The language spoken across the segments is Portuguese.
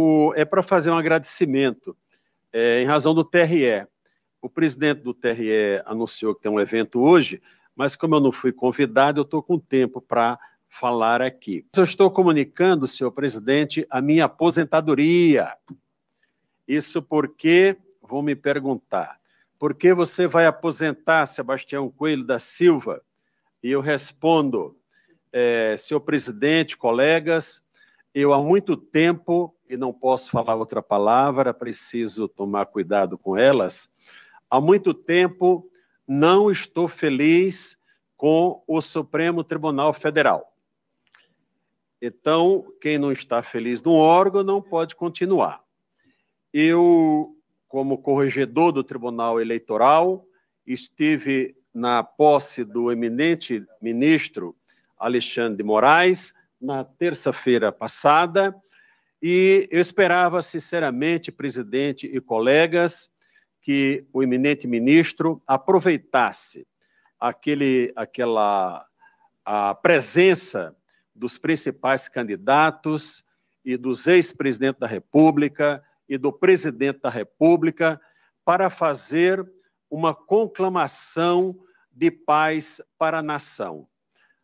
O, é para fazer um agradecimento é, em razão do TRE. O presidente do TRE anunciou que tem um evento hoje, mas como eu não fui convidado, eu estou com tempo para falar aqui. Eu estou comunicando, senhor presidente, a minha aposentadoria. Isso porque, vão me perguntar, por que você vai aposentar Sebastião Coelho da Silva? E eu respondo, é, senhor presidente, colegas, eu há muito tempo, e não posso falar outra palavra, preciso tomar cuidado com elas, há muito tempo não estou feliz com o Supremo Tribunal Federal. Então, quem não está feliz num órgão não pode continuar. Eu, como corregedor do Tribunal Eleitoral, estive na posse do eminente ministro Alexandre de Moraes, na terça-feira passada e eu esperava, sinceramente, presidente e colegas, que o eminente ministro aproveitasse aquele, aquela a presença dos principais candidatos e dos ex-presidentes da República e do presidente da República para fazer uma conclamação de paz para a nação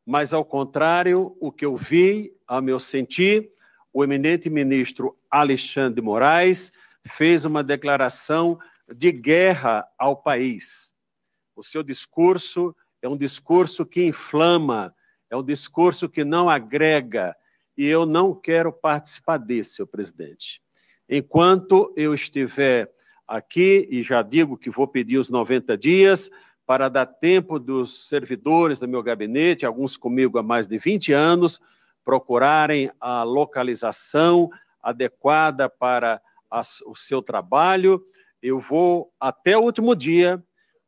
mas ao contrário, o que eu vi, a meu sentir, o eminente ministro Alexandre de Moraes fez uma declaração de guerra ao país. O seu discurso é um discurso que inflama, é um discurso que não agrega, e eu não quero participar desse, senhor presidente. Enquanto eu estiver aqui, e já digo que vou pedir os 90 dias, para dar tempo dos servidores do meu gabinete, alguns comigo há mais de 20 anos, procurarem a localização adequada para as, o seu trabalho. Eu vou até o último dia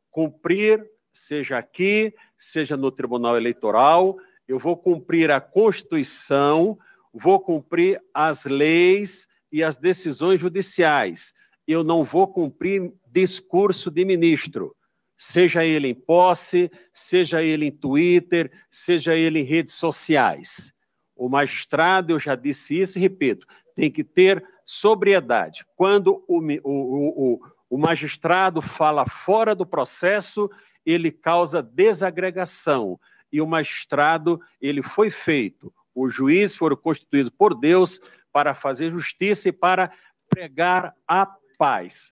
cumprir, seja aqui, seja no Tribunal Eleitoral, eu vou cumprir a Constituição, vou cumprir as leis e as decisões judiciais. Eu não vou cumprir discurso de ministro seja ele em posse, seja ele em Twitter, seja ele em redes sociais. O magistrado, eu já disse isso e repito, tem que ter sobriedade. Quando o, o, o, o magistrado fala fora do processo, ele causa desagregação. E o magistrado, ele foi feito. Os juízes foram constituídos por Deus para fazer justiça e para pregar a paz.